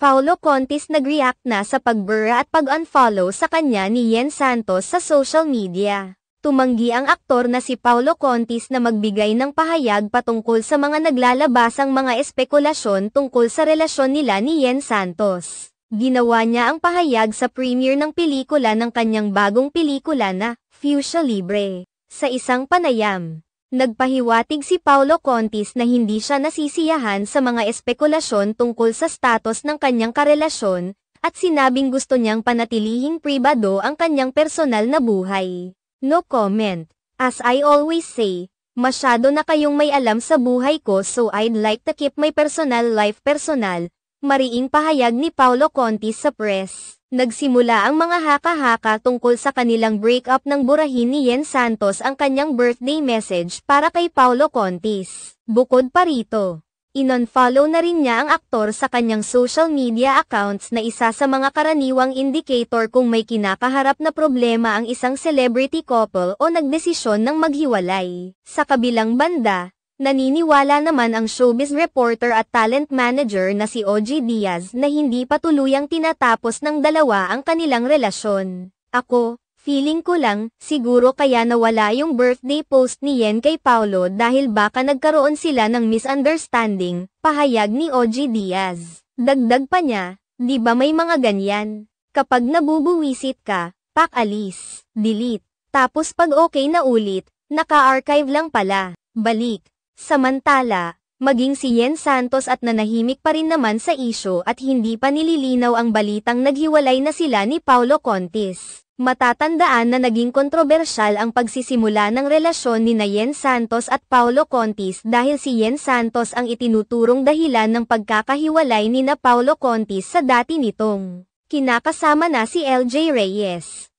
Paolo Contis nag-react na sa pagbura at pag-unfollow sa kanya ni Yen Santos sa social media. Tumanggi ang aktor na si Paolo Contis na magbigay ng pahayag patungkol sa mga naglalabasang mga espekulasyon tungkol sa relasyon nila ni Yen Santos. Ginawa niya ang pahayag sa premiere ng pelikula ng kanyang bagong pelikula na Fuchsia Libre sa isang panayam. Nagpahiwatig si Paolo Contis na hindi siya nasisiyahan sa mga espekulasyon tungkol sa status ng kanyang karelasyon, at sinabing gusto niyang panatilihing pribado ang kanyang personal na buhay. No comment. As I always say, masyado na kayong may alam sa buhay ko so I'd like to keep my personal life personal, mariing pahayag ni Paolo Contis sa press. Nagsimula ang mga haka-haka tungkol sa kanilang breakup ng burahin ni Yen Santos ang kanyang birthday message para kay Paolo Contis. Bukod pa rito, inunfollow na rin niya ang aktor sa kanyang social media accounts na isa sa mga karaniwang indicator kung may kinakaharap na problema ang isang celebrity couple o nagdesisyon ng maghiwalay. Sa kabilang banda, Naniniwala naman ang showbiz reporter at talent manager na si OG Diaz na hindi pa tinatapos ng dalawa ang kanilang relasyon. Ako, feeling ko lang, siguro kaya nawala yung birthday post ni Yen kay Paolo dahil baka nagkaroon sila ng misunderstanding, pahayag ni OG Diaz. Dagdag pa niya, di ba may mga ganyan? Kapag nabubuwisit ka, pak alis, delete. Tapos pag okay na ulit, naka-archive lang pala, balik. Samantala, maging si Yen Santos at nanahimik pa rin naman sa isyo at hindi pa nililinaw ang balitang naghiwalay na sila ni Paulo Contis. Matatandaan na naging kontrobersyal ang pagsisimula ng relasyon ni Nayen Santos at Paulo Contis dahil si Yen Santos ang itinuturong dahilan ng pagkakahiwalay ni na Paulo Contis sa dati nitong kinakasama na si LJ Reyes.